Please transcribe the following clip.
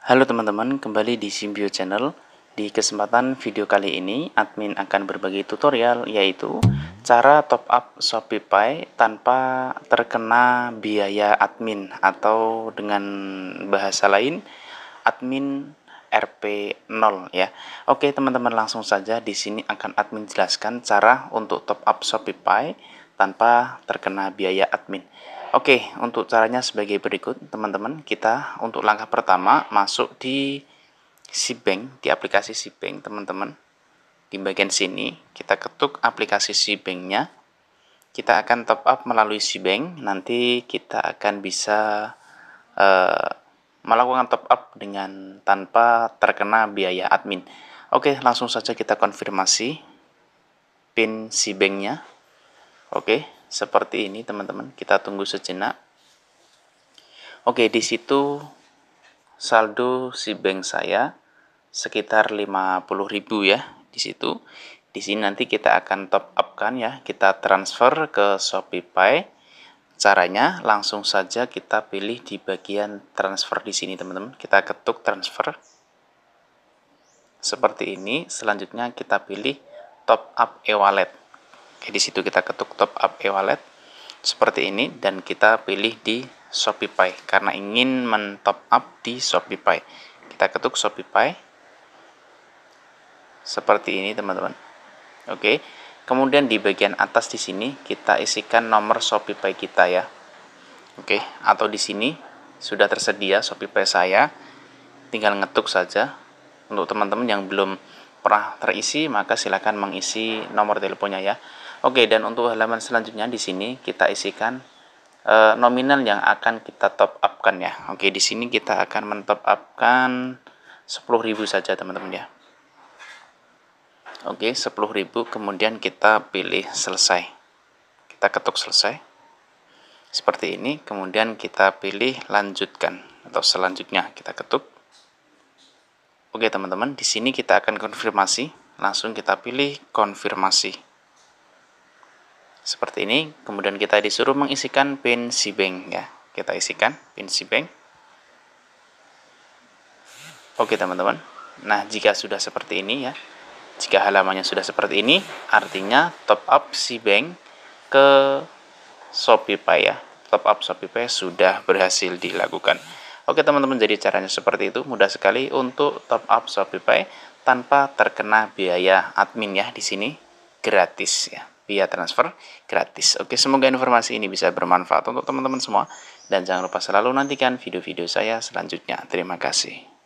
Halo teman-teman, kembali di Simbio Channel. Di kesempatan video kali ini, admin akan berbagi tutorial yaitu cara top up Shopify tanpa terkena biaya admin atau dengan bahasa lain admin RP0 ya. Oke, teman-teman langsung saja di sini akan admin jelaskan cara untuk top up Shopify tanpa terkena biaya admin. Oke, untuk caranya sebagai berikut, teman-teman. Kita untuk langkah pertama masuk di Sibank, di aplikasi Sibank, teman-teman. Di bagian sini, kita ketuk aplikasi Sibanknya. Kita akan top up melalui Sibank. Nanti kita akan bisa uh, melakukan top up dengan tanpa terkena biaya admin. Oke, langsung saja kita konfirmasi pin si banknya. Oke seperti ini teman-teman kita tunggu sejenak oke di situ saldo si bank saya sekitar 50.000 ya di situ di sini nanti kita akan top up kan ya kita transfer ke ShopeePay. caranya langsung saja kita pilih di bagian transfer di sini teman-teman kita ketuk transfer seperti ini selanjutnya kita pilih top up e-wallet Oke, di situ kita ketuk top up e-wallet seperti ini dan kita pilih di Shopeepay karena ingin mentop up di Shopeepay Kita ketuk Shopeepay seperti ini, teman-teman. Oke. Kemudian di bagian atas di sini kita isikan nomor Shopeepay kita ya. Oke, atau di sini sudah tersedia Shopeepay saya. Tinggal ngetuk saja. Untuk teman-teman yang belum pernah terisi, maka silakan mengisi nomor teleponnya ya. Oke, dan untuk halaman selanjutnya di sini kita isikan e, nominal yang akan kita top upkan ya. Oke, di sini kita akan mentop upkan kan 10.000 saja teman-teman ya. Oke, 10.000 kemudian kita pilih selesai. Kita ketuk selesai. Seperti ini, kemudian kita pilih lanjutkan atau selanjutnya kita ketuk. Oke, teman-teman, di sini kita akan konfirmasi. Langsung kita pilih konfirmasi seperti ini kemudian kita disuruh mengisikan pin si bank ya kita isikan pin si bank oke teman-teman nah jika sudah seperti ini ya jika halamannya sudah seperti ini artinya top up si bank ke Shopify ya top up Shopify sudah berhasil dilakukan Oke teman-teman, jadi caranya seperti itu, mudah sekali untuk top up Shopify tanpa terkena biaya admin ya di sini gratis ya via transfer gratis. Oke, semoga informasi ini bisa bermanfaat untuk teman-teman semua dan jangan lupa selalu nantikan video-video saya selanjutnya. Terima kasih.